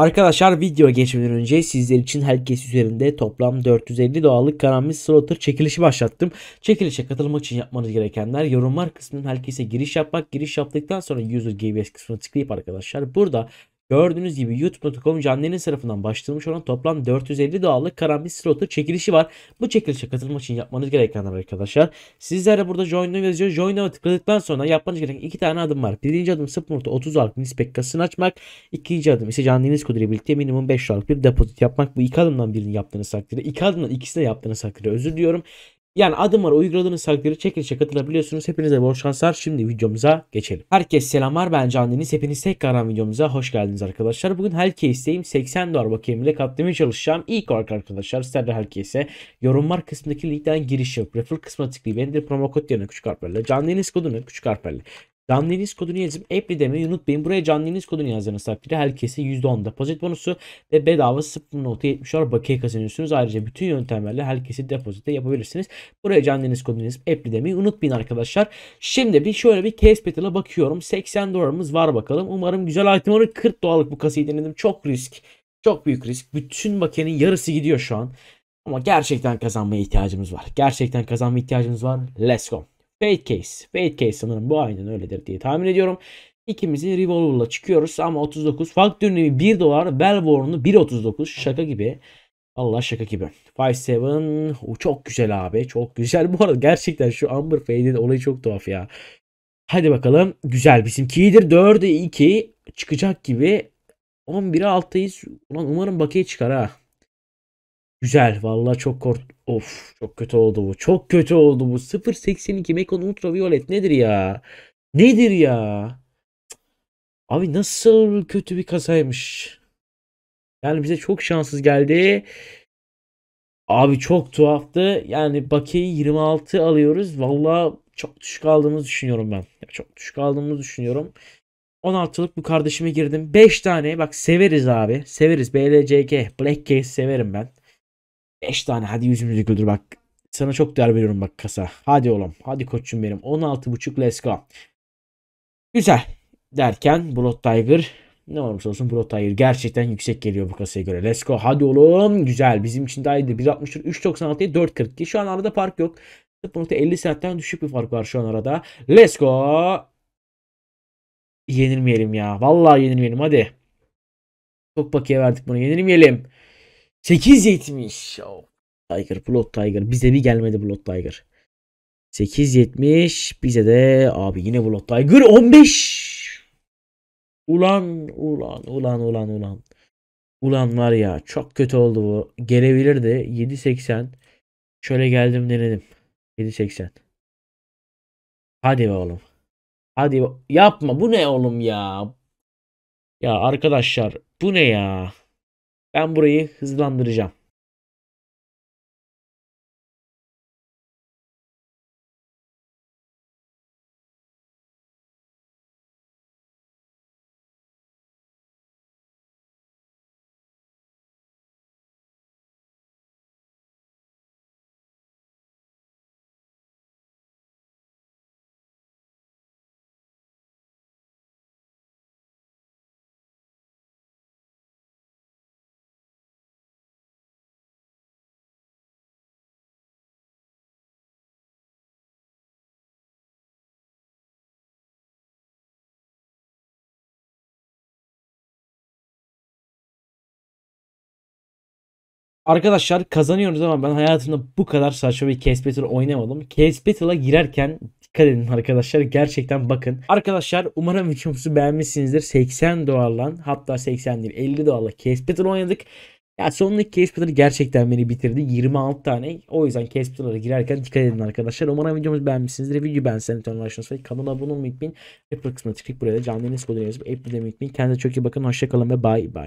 Arkadaşlar video geçmeden önce sizler için herkes üzerinde toplam 450 dolarlık karanmış slotır çekilişi başlattım. Çekilişe katılmak için yapmanız gerekenler yorumlar kısmının herkese giriş yapmak. Giriş yaptıktan sonra user gbs kısmına tıklayıp arkadaşlar burada Gördüğünüz gibi youtube.com canlı tarafından başlatılmış olan toplam 450 dolarlık karambit slotu çekilişi var. Bu çekilişe katılmak için yapmanız gerekenler arkadaşlar. Sizler de burada join now yazıyor. Join tıkladıktan sonra yapmanız gereken iki tane adım var. Birinci adım 0.30 dolarlık nispet kasını açmak. İkinci adım ise canlı yayın birlikte minimum 5 dolarlık bir depozit yapmak. Bu iki adımdan birini yaptığınız takdirde. iki adımdan ikisini de yaptığınız takdirde özür diliyorum. Yani adım var uyguladığınız takdirde çekilişe katılabiliyorsunuz. Hepinize bol şanslar. Şimdi videomuza geçelim. Herkes selamlar. Ben Can Canliniz. Hepiniz tekrardan videomuza hoş geldiniz arkadaşlar. Bugün Helcase'deyim. 80 dolar bakayım ile katlamaya çalışacağım. İlk olarak arkadaşlar Sterling Helcase'e yorumlar kısmındaki linkten giriş yap. Refer kısmına tıklayıp enter promo kod yerine küçük harflerle. Canliniz kodunu küçük harflerle Canlı list kodunu yazıp Apple'i demeyi unutmayın. Buraya canlı list kodunu yazdığınız takdirde herkese %10 depozit bonusu ve bedava 0.70 dolar bakiye kazanıyorsunuz. Ayrıca bütün yöntemlerle herkesi depozite yapabilirsiniz. Buraya canlı list kodunu yazıp Apple'i demeyi unutmayın arkadaşlar. Şimdi bir şöyle bir case petal'a bakıyorum. 80 dolarımız var bakalım. Umarım güzel item olur. 40 dolarlık bu kasayı denedim. Çok risk. Çok büyük risk. Bütün bakiyenin yarısı gidiyor şu an. Ama gerçekten kazanmaya ihtiyacımız var. Gerçekten kazanmaya ihtiyacımız var. Let's go. Fate Case. Fate Case sanırım bu aynen öyledir diye tahmin ediyorum. İkimizi Revolver'la çıkıyoruz ama 39. Faktörünü 1 dolar. Bellborn'u 1.39. Şaka gibi. Allah şaka gibi. 5-7. çok güzel abi. Çok güzel. Bu arada gerçekten şu Amber Fade'in olayı çok tuhaf ya. Hadi bakalım. Güzel. Bizimki iyidir. 4'e 2 çıkacak gibi. 11'e 6'yız. Ulan umarım Baki'ye çıkar ha. Güzel. Vallahi çok korktum. Of çok kötü oldu bu. Çok kötü oldu bu. 0.82 Mekon Ultraviolet nedir ya? Nedir ya? Abi nasıl kötü bir kasaymış. Yani bize çok şanssız geldi. Abi çok tuhaftı. Yani Baki'yi 26 alıyoruz. Valla çok düşük aldığımızı düşünüyorum ben. çok düşük aldığımızı düşünüyorum. 16'lık bu kardeşime girdim. 5 tane bak severiz abi. Severiz. BLCG. Black Case severim ben. 5 tane hadi yüzümüzü güldür bak. Sana çok değer veriyorum bak kasa. Hadi oğlum. Hadi koçum benim. 16.5 let's go. Güzel. Derken Blood Tiger ne olursa olsun Blood Tiger gerçekten yüksek geliyor bu kasaya göre. Let's go. Hadi oğlum. Güzel. Bizim için daha iyiydi. 1.60'dır. 3.96'ya 4.42. Şu an arada fark yok. 0.50 sentten düşük bir fark var şu an arada. Let's go. Yenilmeyelim ya. Vallahi yenilmeyelim hadi. Çok bakiye verdik bunu. Yenilmeyelim. 8.70. Oh. Tiger, Blood Tiger. Bize bir gelmedi Blood Tiger. 8.70. Bize de abi yine Blood Tiger 15. Ulan ulan ulan ulan ulan. Ulan var ya çok kötü oldu bu. Gelebilirdi. 7.80. Şöyle geldim denedim. 7.80. Hadi be oğlum. Hadi yapma bu ne oğlum ya. Ya arkadaşlar bu ne ya. Ben burayı hızlandıracağım. Arkadaşlar kazanıyoruz ama ben hayatımda bu kadar saçma bir Case Battle oynamadım. Case Battle'a girerken dikkat edin arkadaşlar. Gerçekten bakın. Arkadaşlar umarım videomuzu beğenmişsinizdir. 80 dolarla hatta 80 değil 50 dolarla Case Battle oynadık. Ya sonundaki Case Battle'ı gerçekten beni bitirdi. 26 tane. O yüzden Case Battle'lara girerken dikkat edin arkadaşlar. Umarım videomuzu beğenmişsinizdir. Video ben senin tanımlaştığınız ve kanala abone olmayı unutmayın. Apple kısmına tıklayıp buraya da canlı yayın kodunu yazıp Apple'de unutmayın. Kendinize çok iyi bakın. Hoşçakalın ve bye bye.